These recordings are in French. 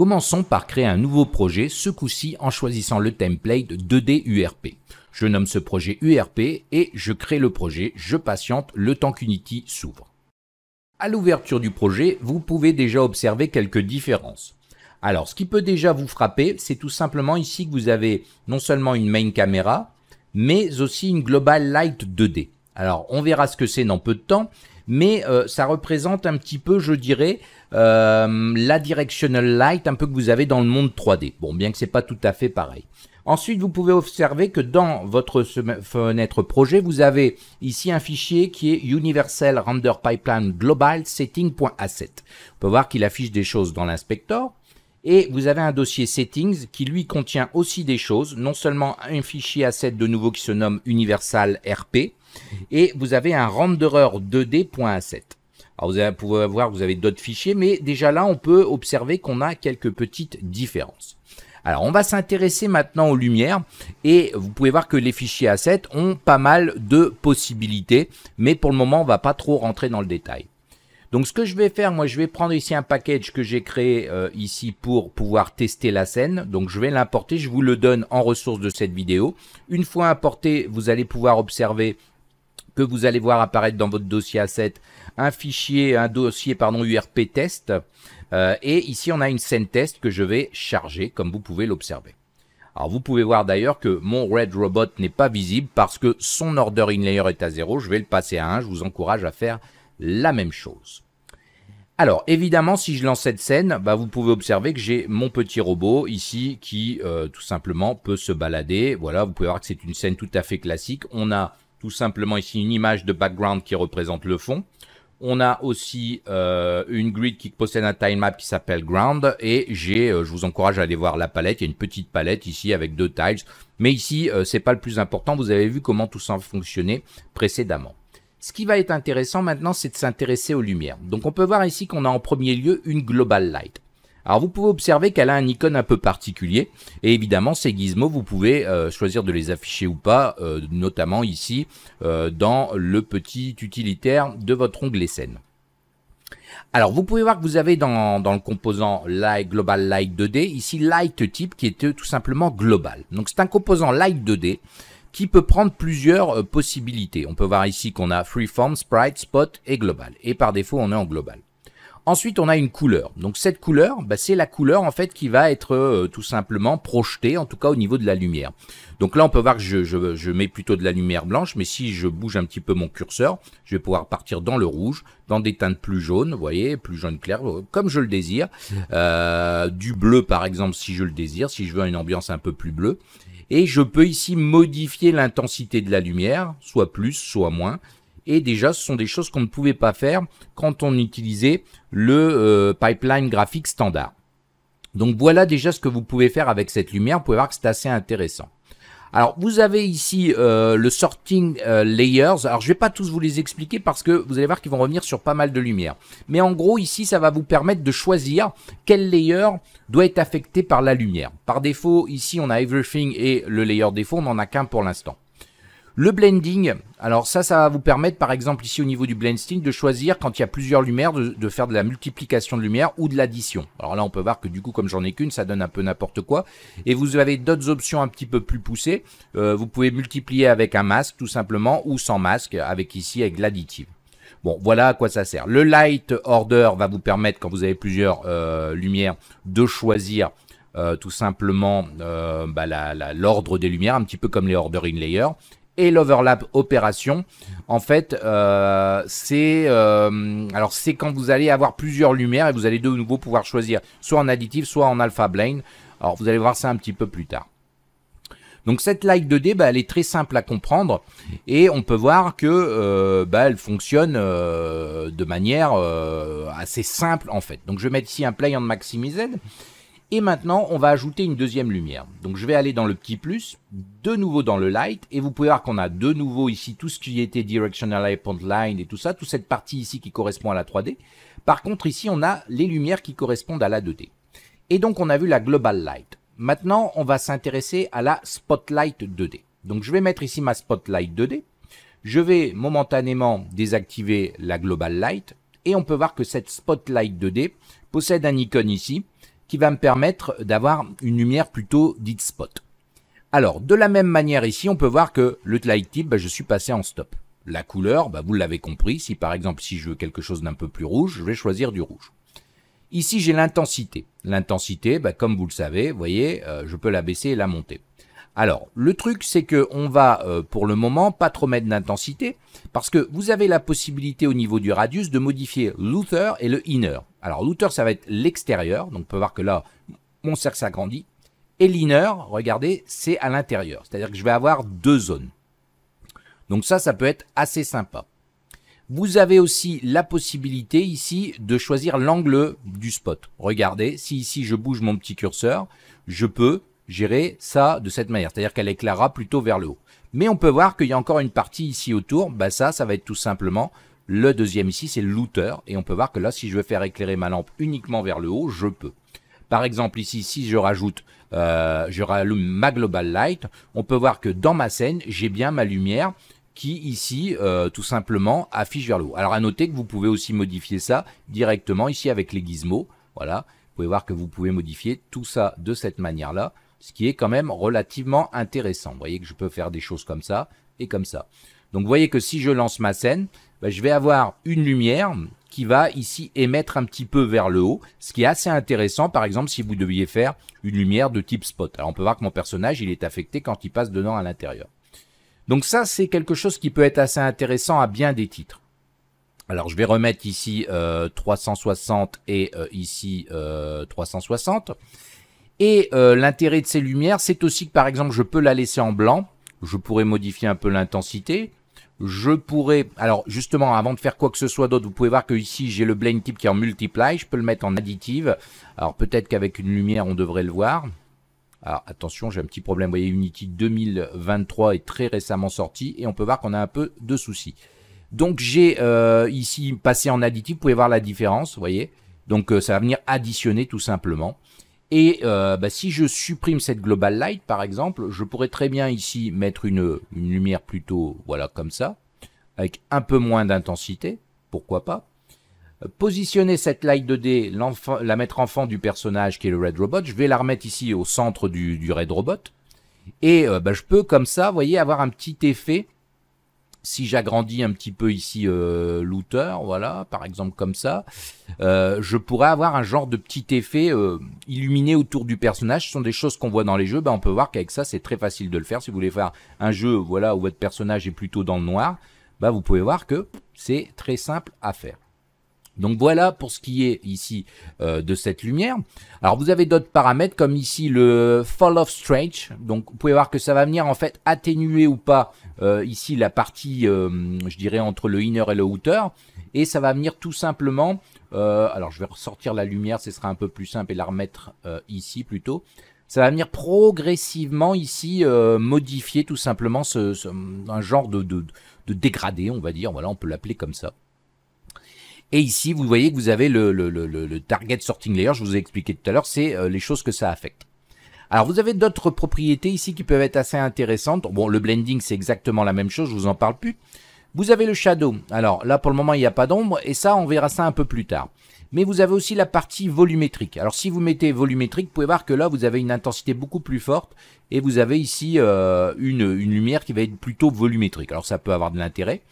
Commençons par créer un nouveau projet, ce coup-ci en choisissant le template 2D URP. Je nomme ce projet URP et je crée le projet, je patiente le temps qu'Unity s'ouvre. À l'ouverture du projet, vous pouvez déjà observer quelques différences. Alors, ce qui peut déjà vous frapper, c'est tout simplement ici que vous avez non seulement une main caméra, mais aussi une global light 2D. Alors, on verra ce que c'est dans peu de temps, mais euh, ça représente un petit peu, je dirais, euh, la directional light, un peu que vous avez dans le monde 3D. Bon, bien que c'est pas tout à fait pareil. Ensuite, vous pouvez observer que dans votre fenêtre projet, vous avez ici un fichier qui est Universal Render Pipeline Global Setting.asset. On peut voir qu'il affiche des choses dans l'inspecteur. Et vous avez un dossier settings qui lui contient aussi des choses, non seulement un fichier asset de nouveau qui se nomme Universal RP, et vous avez un renderer 2D.asset. Alors vous pouvez voir, vous avez d'autres fichiers, mais déjà là, on peut observer qu'on a quelques petites différences. Alors, on va s'intéresser maintenant aux lumières et vous pouvez voir que les fichiers assets ont pas mal de possibilités, mais pour le moment, on va pas trop rentrer dans le détail. Donc ce que je vais faire, moi je vais prendre ici un package que j'ai créé euh, ici pour pouvoir tester la scène. Donc je vais l'importer, je vous le donne en ressource de cette vidéo. Une fois importé, vous allez pouvoir observer que vous allez voir apparaître dans votre dossier asset un fichier, un dossier pardon URP test. Euh, et ici on a une scène test que je vais charger comme vous pouvez l'observer. Alors vous pouvez voir d'ailleurs que mon Red Robot n'est pas visible parce que son order in layer est à 0. Je vais le passer à 1. Je vous encourage à faire la même chose. Alors, évidemment, si je lance cette scène, bah, vous pouvez observer que j'ai mon petit robot ici qui, euh, tout simplement, peut se balader. Voilà, vous pouvez voir que c'est une scène tout à fait classique. On a tout simplement ici une image de background qui représente le fond. On a aussi euh, une grid qui possède un tilemap qui s'appelle Ground. Et j'ai, euh, je vous encourage à aller voir la palette. Il y a une petite palette ici avec deux tiles. Mais ici, c'est pas le plus important. Vous avez vu comment tout ça fonctionnait précédemment. Ce qui va être intéressant maintenant, c'est de s'intéresser aux lumières. Donc on peut voir ici qu'on a en premier lieu une Global Light. Alors vous pouvez observer qu'elle a un icône un peu particulier, et évidemment ces gizmos, vous pouvez euh, choisir de les afficher ou pas, euh, notamment ici euh, dans le petit utilitaire de votre onglet scène. Alors vous pouvez voir que vous avez dans, le composant Light, Global Light 2D, ici Light Type qui est tout simplement global. Donc c'est un composant Light 2D qui peut prendre plusieurs euh, possibilités. On peut voir ici qu'on a Freeform, Sprite, Spot et Global. Et par défaut, on est en Global. Ensuite, on a une couleur. Donc cette couleur, bah, c'est la couleur en fait qui va être euh, tout simplement projetée, en tout cas au niveau de la lumière. Donc là, on peut voir que je, mets plutôt de la lumière blanche, mais si je bouge un petit peu mon curseur, je vais pouvoir partir dans le rouge, dans des teintes plus jaunes, vous voyez, plus jaune clair, euh, comme je le désire. du bleu, par exemple, si je le désire, si je veux une ambiance un peu plus bleue et je peux ici modifier l'intensité de la lumière, soit plus, soit moins. Et déjà, ce sont des choses qu'on ne pouvait pas faire quand on utilisait le euh, pipeline graphique standard. Donc voilà déjà ce que vous pouvez faire avec cette lumière. Vous pouvez voir que c'est assez intéressant. Alors vous avez ici euh, le sorting euh, layers. Alors je vais pas tous vous les expliquer parce que vous allez voir qu'ils vont revenir sur pas mal de lumière. Mais en gros ici ça va vous permettre de choisir quel layer doit être affecté par la lumière. Par défaut ici on a everything et le layer défaut, on n'en a qu'un pour l'instant. Le blending, alors ça, ça va vous permettre, par exemple, ici au niveau du blending, de choisir quand il y a plusieurs lumières, de, faire de la multiplication de lumière ou de l'addition. Alors là, on peut voir que du coup, comme j'en ai qu'une, ça donne un peu n'importe quoi. Et vous avez d'autres options un petit peu plus poussées. Euh, vous pouvez multiplier avec un masque, tout simplement, ou sans masque, avec ici, avec l'additive. Bon, voilà à quoi ça sert. Le light order va vous permettre, quand vous avez plusieurs euh, lumières, de choisir euh, tout simplement bah, l'ordre des lumières, un petit peu comme les ordering layers et l'overlap opération. En fait, euh, c'est euh, alors c'est quand vous allez avoir plusieurs lumières et vous allez de nouveau pouvoir choisir soit en additif, soit en alpha blend. Alors vous allez voir ça un petit peu plus tard. Donc cette light 2D, bah, elle est très simple à comprendre et on peut voir que euh, bah, elle fonctionne de manière assez simple en fait. Donc je vais mettre ici un play on maximize. Et maintenant, on va ajouter une deuxième lumière. Donc je vais aller dans le petit plus, de nouveau dans le light, et vous pouvez voir qu'on a de nouveau ici tout ce qui était directional Light, point line et tout ça, toute cette partie ici qui correspond à la 3D. Par contre, ici, on a les lumières qui correspondent à la 2D. Et donc, on a vu la global light. Maintenant, on va s'intéresser à la spotlight 2D. Donc je vais mettre ici ma spotlight 2D. Je vais momentanément désactiver la global light, et on peut voir que cette spotlight 2D possède un icône ici qui va me permettre d'avoir une lumière plutôt dite spot. Alors, de la même manière ici, on peut voir que le light tip, bah, je suis passé en stop. La couleur, bah, vous l'avez compris, si par exemple, si je veux quelque chose d'un peu plus rouge, je vais choisir du rouge. Ici, j'ai l'intensité. L'intensité, bah, comme vous le savez, vous voyez, euh, je peux la baisser et la monter. Alors, le truc, c'est que on va, euh, pour le moment, pas trop mettre d'intensité, parce que vous avez la possibilité au niveau du radius de modifier l'outer et le inner. Alors l'outer, ça va être l'extérieur. Donc on peut voir que là, mon cercle s'agrandit. Et l'inner, regardez, c'est à l'intérieur. C'est-à-dire que je vais avoir deux zones. Donc ça, ça peut être assez sympa. Vous avez aussi la possibilité ici de choisir l'angle du spot. Regardez, si ici je bouge mon petit curseur, je peux gérer ça de cette manière. C'est-à-dire qu'elle éclairera plutôt vers le haut. Mais on peut voir qu'il y a encore une partie ici autour. Bah ça, ça va être tout simplement le deuxième ici, c'est l'outeur. Et on peut voir que là, si je veux faire éclairer ma lampe uniquement vers le haut, je peux. Par exemple, ici, si je rajoute, euh, je rallume ma Global Light, on peut voir que dans ma scène, j'ai bien ma lumière qui ici euh, tout simplement affiche vers le haut. Alors à noter que vous pouvez aussi modifier ça directement ici avec les gizmos. Voilà, vous pouvez voir que vous pouvez modifier tout ça de cette manière-là, ce qui est quand même relativement intéressant. Vous voyez que je peux faire des choses comme ça et comme ça. Donc vous voyez que si je lance ma scène, bah, je vais avoir une lumière qui va ici émettre un petit peu vers le haut, ce qui est assez intéressant, par exemple, si vous deviez faire une lumière de type spot. Alors, on peut voir que mon personnage, il est affecté quand il passe dedans à l'intérieur. Donc ça, c'est quelque chose qui peut être assez intéressant à bien des titres. Alors, je vais remettre ici 360 euh, et euh, ici 360. Euh, et l'intérêt de ces lumières, c'est aussi que, par exemple, je peux la laisser en blanc. Je pourrais modifier un peu l'intensité je pourrais, alors justement, avant de faire quoi que ce soit d'autre, vous pouvez voir que ici j'ai le blend type qui est en multiply, je peux le mettre en additive. Alors peut-être qu'avec une lumière on devrait le voir. Alors attention, j'ai un petit problème, vous voyez Unity 2023 est très récemment sorti et on peut voir qu'on a un peu de soucis. Donc j'ai euh, ici passé en additive, vous pouvez voir la différence, vous voyez. Donc euh, ça va venir additionner tout simplement. Et euh, bah, si je supprime cette global light, par exemple, je pourrais très bien ici mettre une, lumière plutôt, voilà, comme ça, avec un peu moins d'intensité, pourquoi pas. Positionner cette light 2D, la mettre enfant du personnage qui est le Red Robot. Je vais la remettre ici au centre du, Red Robot. Et euh, bah, je peux comme ça, voyez, avoir un petit effet si j'agrandis un petit peu ici euh, voilà, par exemple comme ça, euh, je pourrais avoir un genre de petit effet euh, illuminé autour du personnage. Ce sont des choses qu'on voit dans les jeux. Ben, on peut voir qu'avec ça, c'est très facile de le faire. Si vous voulez faire un jeu voilà, où votre personnage est plutôt dans le noir, ben, vous pouvez voir que c'est très simple à faire. Donc voilà pour ce qui est ici euh, de cette lumière. Alors vous avez d'autres paramètres comme ici le fall of strange. Donc vous pouvez voir que ça va venir en fait atténuer ou pas euh, ici la partie euh, je dirais entre le inner et le outer. Et ça va venir tout simplement, alors je vais ressortir la lumière, ce sera un peu plus simple et la remettre ici plutôt. Ça va venir progressivement ici modifier tout simplement un genre de, de dégradé on va dire, voilà on peut l'appeler comme ça. Et ici, vous voyez que vous avez le, le, le, target sorting layer, je vous ai expliqué tout à l'heure, c'est euh, les choses que ça affecte. Alors vous avez d'autres propriétés ici qui peuvent être assez intéressantes. Bon, le blending c'est exactement la même chose, je vous en parle plus. Vous avez le shadow. Alors là pour le moment il n'y a pas d'ombre et ça on verra ça un peu plus tard mais vous avez aussi la partie volumétrique. Alors si vous mettez volumétrique, vous pouvez voir que là, vous avez une intensité beaucoup plus forte et vous avez ici euh, une, une, lumière qui va être plutôt volumétrique. Alors ça peut avoir de l'intérêt.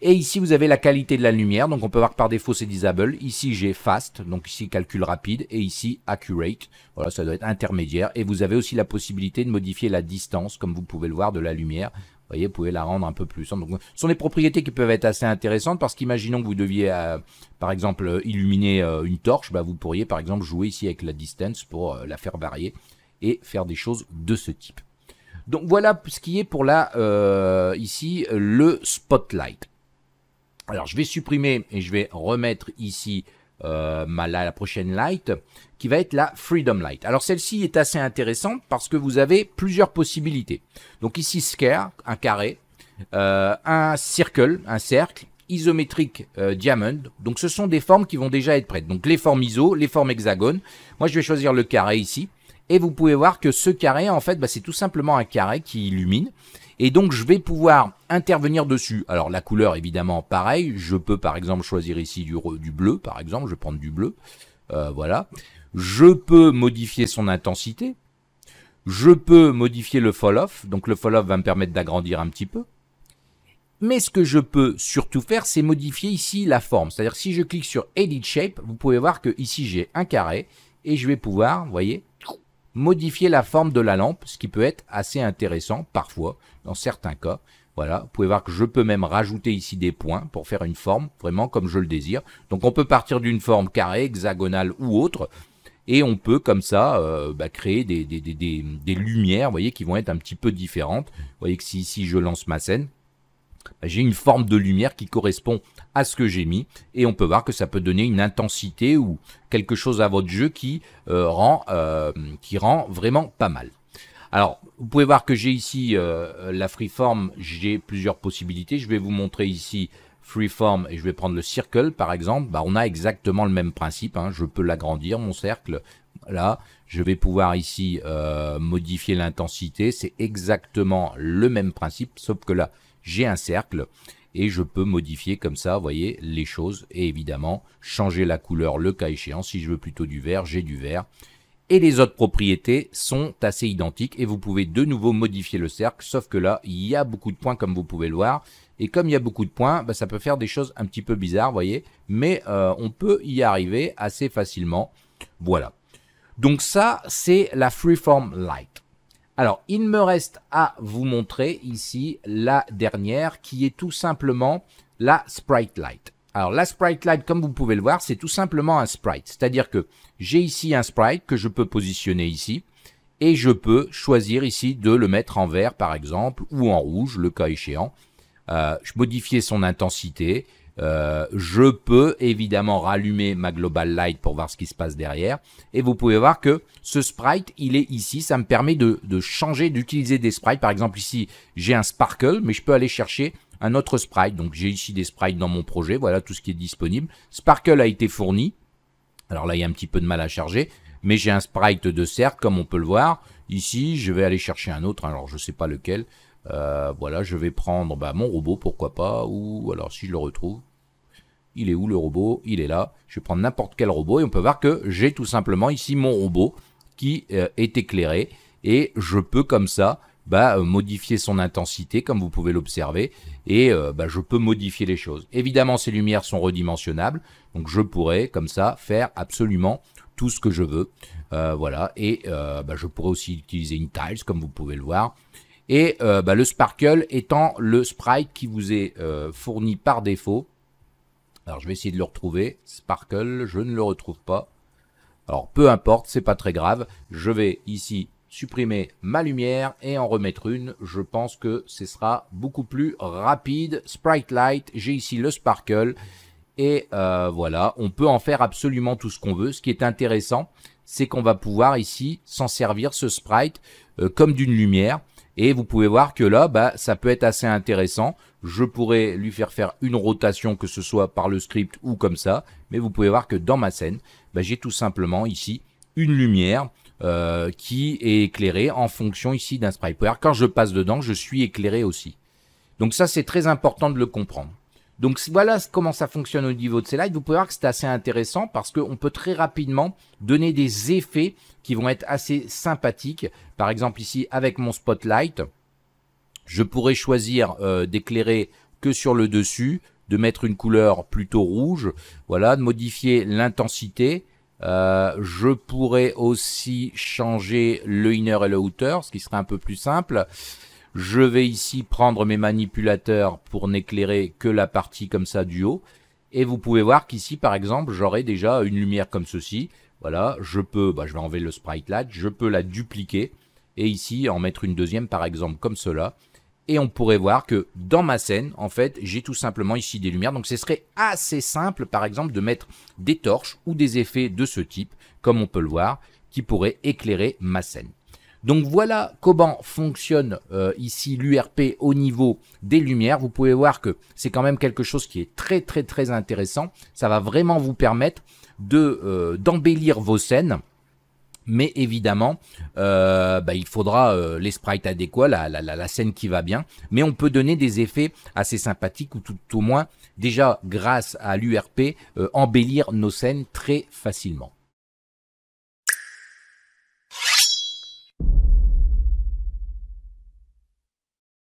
Et ici, vous avez la qualité de la lumière. Donc on peut voir que par défaut, c'est disable. Ici, j'ai fast, donc ici, calcul rapide. Et ici, accurate. Voilà, ça doit être intermédiaire. Et vous avez aussi la possibilité de modifier la distance, comme vous pouvez le voir, de la lumière voyez, vous pouvez la rendre un peu plus simple. ce sont des propriétés qui peuvent être assez intéressantes parce qu'imaginons que vous deviez, euh, par exemple, euh, illuminer euh, une torche, bah, vous pourriez, par exemple, jouer ici avec la distance pour la faire varier et faire des choses de ce type. Donc voilà ce qui est pour là, ici, le spotlight. Alors je vais supprimer et je vais remettre ici euh, ma, la, la, prochaine light, qui va être la Freedom Light. Alors celle-ci est assez intéressante parce que vous avez plusieurs possibilités. Donc ici Scare, un carré, euh, un circle, un cercle, isométrique euh, diamond. Donc ce sont des formes qui vont déjà être prêtes. Donc les formes iso, les formes hexagones. Moi je vais choisir le carré ici. Et vous pouvez voir que ce carré, en fait, bah, c'est tout simplement un carré qui illumine. Et donc, je vais pouvoir intervenir dessus. Alors, la couleur, évidemment, pareil. Je peux, par exemple, choisir ici du, bleu, par exemple. Je vais prendre du bleu. Euh, voilà. Je peux modifier son intensité. Je peux modifier le fall-off. Donc, le fall-off va me permettre d'agrandir un petit peu. Mais ce que je peux surtout faire, c'est modifier ici la forme. C'est-à-dire, si je clique sur Edit Shape, vous pouvez voir que ici, j'ai un carré. Et je vais pouvoir, vous voyez, modifier la forme de la lampe, ce qui peut être assez intéressant parfois, dans certains cas. Voilà, vous pouvez voir que je peux même rajouter ici des points pour faire une forme, vraiment comme je le désire. Donc on peut partir d'une forme carrée, hexagonale ou autre, et on peut comme ça euh, bah, créer des, des, des, des, lumières, vous voyez, qui vont être un petit peu différentes. Vous voyez que si ici si je lance ma scène, j'ai une forme de lumière qui correspond à ce que j'ai mis et on peut voir que ça peut donner une intensité ou quelque chose à votre jeu qui, euh, rend, euh, qui rend vraiment pas mal. Alors, vous pouvez voir que j'ai ici euh, la freeform, j'ai plusieurs possibilités. Je vais vous montrer ici freeform et je vais prendre le circle par exemple. Bah, on a exactement le même principe, hein. je peux l'agrandir mon cercle. Là, je vais pouvoir ici modifier l'intensité. C'est exactement le même principe, sauf que là, j'ai un cercle et je peux modifier comme ça, vous voyez, les choses et évidemment changer la couleur le cas échéant. Si je veux plutôt du vert, j'ai du vert. Et les autres propriétés sont assez identiques et vous pouvez de nouveau modifier le cercle, sauf que là, il y a beaucoup de points comme vous pouvez le voir. Et comme il y a beaucoup de points, bah, ça peut faire des choses un petit peu bizarres, vous voyez, mais euh, on peut y arriver assez facilement. Voilà. Donc ça, c'est la Freeform Light. Alors, il me reste à vous montrer ici la dernière qui est tout simplement la Sprite Light. Alors, la Sprite Light, comme vous pouvez le voir, c'est tout simplement un sprite. C'est-à-dire que j'ai ici un sprite que je peux positionner ici et je peux choisir ici de le mettre en vert, par exemple, ou en rouge, le cas échéant. Euh, je modifier son intensité, euh, je peux évidemment rallumer ma Global Light pour voir ce qui se passe derrière. Et vous pouvez voir que ce sprite, il est ici. Ça me permet de, changer, d'utiliser des sprites. Par exemple, ici, j'ai un Sparkle, mais je peux aller chercher un autre sprite. Donc, j'ai ici des sprites dans mon projet. Voilà tout ce qui est disponible. Sparkle a été fourni. Alors là, il y a un petit peu de mal à charger. Mais j'ai un sprite de cercle, comme on peut le voir. Ici, je vais aller chercher un autre. Alors, je ne sais pas lequel. Euh, voilà, je vais prendre bah, mon robot, pourquoi pas. Ou alors, si je le retrouve il est où le robot Il est là. Je vais prendre n'importe quel robot et on peut voir que j'ai tout simplement ici mon robot qui euh, est éclairé et je peux comme ça bah, euh, modifier son intensité comme vous pouvez l'observer et euh, bah, je peux modifier les choses. Évidemment ces lumières sont redimensionnables donc je pourrais comme ça faire absolument tout ce que je veux. voilà et bah, je pourrais aussi utiliser une tiles comme vous pouvez le voir. Et bah, le Sparkle étant le sprite qui vous est fourni par défaut alors je vais essayer de le retrouver. Sparkle, je ne le retrouve pas. Alors peu importe, c'est pas très grave. Je vais ici supprimer ma lumière et en remettre une. Je pense que ce sera beaucoup plus rapide. Sprite Light, j'ai ici le Sparkle. Et euh, voilà, on peut en faire absolument tout ce qu'on veut. Ce qui est intéressant, c'est qu'on va pouvoir ici s'en servir ce sprite euh, comme d'une lumière. Et vous pouvez voir que là, bah, ça peut être assez intéressant je pourrais lui faire faire une rotation, que ce soit par le script ou comme ça. Mais vous pouvez voir que dans ma scène, bah, j'ai tout simplement ici une lumière euh, qui est éclairée en fonction ici d'un sprite power. Quand je passe dedans, je suis éclairé aussi. Donc ça, c'est très important de le comprendre. Donc voilà comment ça fonctionne au niveau de ces lights. Vous pouvez voir que c'est assez intéressant parce qu'on peut très rapidement donner des effets qui vont être assez sympathiques. Par exemple ici avec mon spotlight, je pourrais choisir euh, d'éclairer que sur le dessus, de mettre une couleur plutôt rouge, voilà, de modifier l'intensité. Euh, je pourrais aussi changer le inner et le outer, ce qui serait un peu plus simple. Je vais ici prendre mes manipulateurs pour n'éclairer que la partie comme ça du haut. Et vous pouvez voir qu'ici, par exemple, j'aurai déjà une lumière comme ceci. Voilà, je peux, bah, je vais enlever le sprite light, je peux la dupliquer. Et ici, en mettre une deuxième, par exemple, comme cela et on pourrait voir que dans ma scène, en fait, j'ai tout simplement ici des lumières. Donc ce serait assez simple, par exemple, de mettre des torches ou des effets de ce type, comme on peut le voir, qui pourraient éclairer ma scène. Donc voilà comment fonctionne euh, ici l'URP au niveau des lumières. Vous pouvez voir que c'est quand même quelque chose qui est très très très intéressant. Ça va vraiment vous permettre d'embellir de, euh, d'embellir vos scènes mais évidemment, euh, bah, il faudra euh, les sprites adéquats, la, la, scène qui va bien, mais on peut donner des effets assez sympathiques ou tout, au moins, déjà grâce à l'URP, euh, embellir nos scènes très facilement.